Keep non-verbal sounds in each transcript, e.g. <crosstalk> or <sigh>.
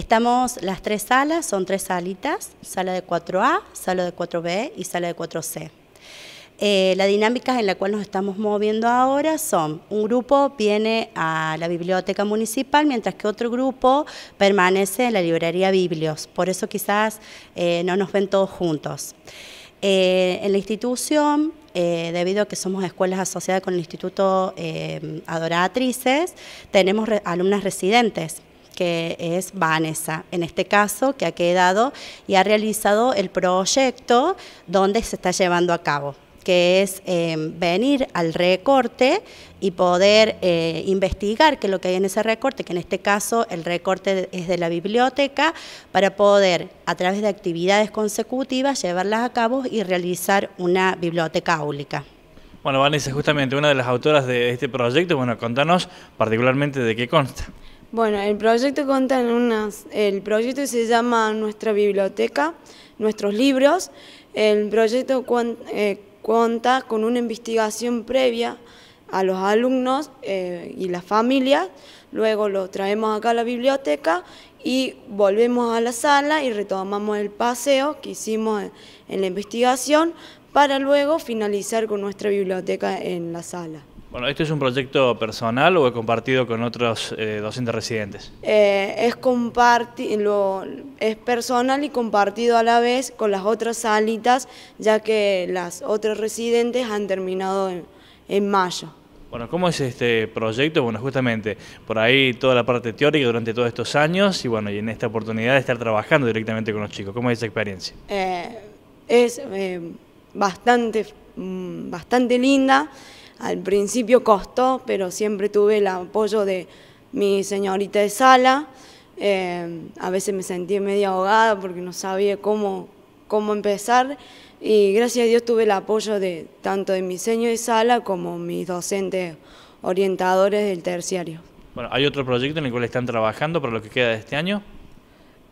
Estamos las tres salas, son tres salitas, sala de 4A, sala de 4B y sala de 4C. Eh, la dinámica en la cual nos estamos moviendo ahora son, un grupo viene a la biblioteca municipal, mientras que otro grupo permanece en la librería Biblios, por eso quizás eh, no nos ven todos juntos. Eh, en la institución, debido a que somos escuelas asociadas con el Instituto Adoratrices, tenemos alumnas residentes que es Vanessa, en este caso, que ha quedado y ha realizado el proyecto donde se está llevando a cabo que es eh, venir al recorte y poder eh, investigar qué es lo que hay en ese recorte, que en este caso el recorte es de la biblioteca, para poder a través de actividades consecutivas llevarlas a cabo y realizar una biblioteca áulica. Bueno, Vanessa, es justamente una de las autoras de este proyecto, bueno, contanos particularmente de qué consta. Bueno, el proyecto cuenta en unas, el proyecto se llama Nuestra Biblioteca, Nuestros Libros. El proyecto eh, cuenta, con una investigación previa a los alumnos eh, y las familias, luego lo traemos acá a la biblioteca y volvemos a la sala y retomamos el paseo que hicimos en la investigación para luego finalizar con nuestra biblioteca en la sala. Bueno, ¿este es un proyecto personal o compartido con otros 200 eh, docentes residentes? Eh, es, es personal y compartido a la vez con las otras salitas, ya que las otras residentes han terminado en, mayo. Bueno, ¿cómo es este proyecto? Bueno, justamente por ahí toda la parte teórica durante todos estos años y bueno, y en esta oportunidad de estar trabajando directamente con los chicos. ¿Cómo es esa experiencia? Eh, es bastante, mm, bastante linda. Al principio costó, pero siempre tuve el apoyo de mi señorita de sala. Eh, a veces me sentí media ahogada porque no sabía cómo, cómo empezar y gracias a Dios tuve el apoyo de tanto de mi señor de sala como mis docentes orientadores del terciario. Bueno, ¿hay otro proyecto en el cual están trabajando para lo que queda de este año?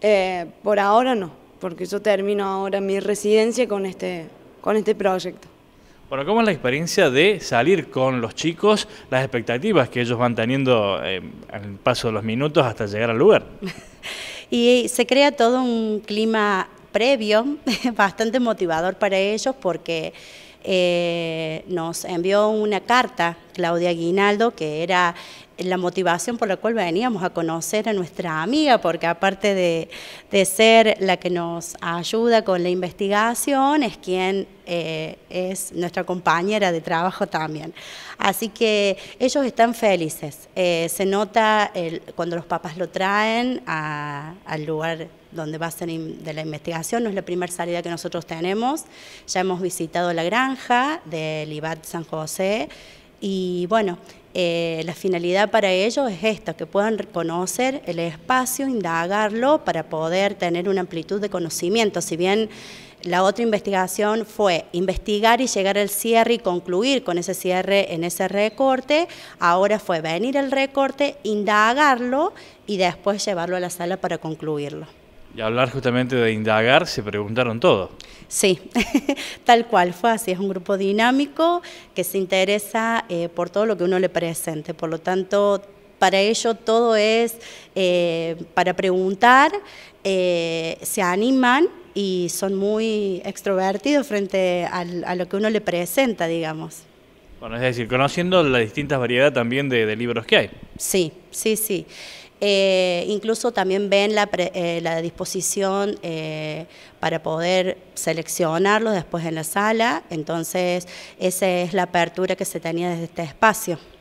Eh, por ahora no, porque yo termino ahora mi residencia con este, con este proyecto. Bueno, ¿cómo es la experiencia de salir con los chicos, las expectativas que ellos van teniendo eh, al paso de los minutos hasta llegar al lugar? <laughs> y se crea todo un clima previo, <laughs> bastante motivador para ellos porque eh, nos envió una carta, Claudia Aguinaldo que era la motivación por la cual veníamos a conocer a nuestra amiga, porque aparte de, ser la que nos ayuda con la investigación, es quien eh, es nuestra compañera de trabajo también. Así que ellos están felices. Eh, se nota cuando los papás lo traen al lugar donde va a ser de la investigación, no es la primera salida que nosotros tenemos. Ya hemos visitado la granja del IBAT San José y bueno, eh, la finalidad para ellos es esta, que puedan conocer el espacio, indagarlo para poder tener una amplitud de conocimiento. Si bien la otra investigación fue investigar y llegar al cierre y concluir con ese cierre en ese recorte, ahora fue venir al recorte, indagarlo y después llevarlo a la sala para concluirlo. Y hablar justamente de indagar, se preguntaron todo. Sí, <laughs> tal cual fue así. Es un grupo dinámico que se interesa eh, por todo lo que uno le presente. Por lo tanto, para ello todo es eh, para preguntar, eh, se animan y son muy extrovertidos frente a lo que uno le presenta, digamos. Bueno, es decir, conociendo las distintas variedades también de libros que hay. Sí, sí, sí. Eh, incluso también ven la, eh, disposición eh, para poder seleccionarlos después en la sala, entonces esa es la apertura que se tenía desde este espacio.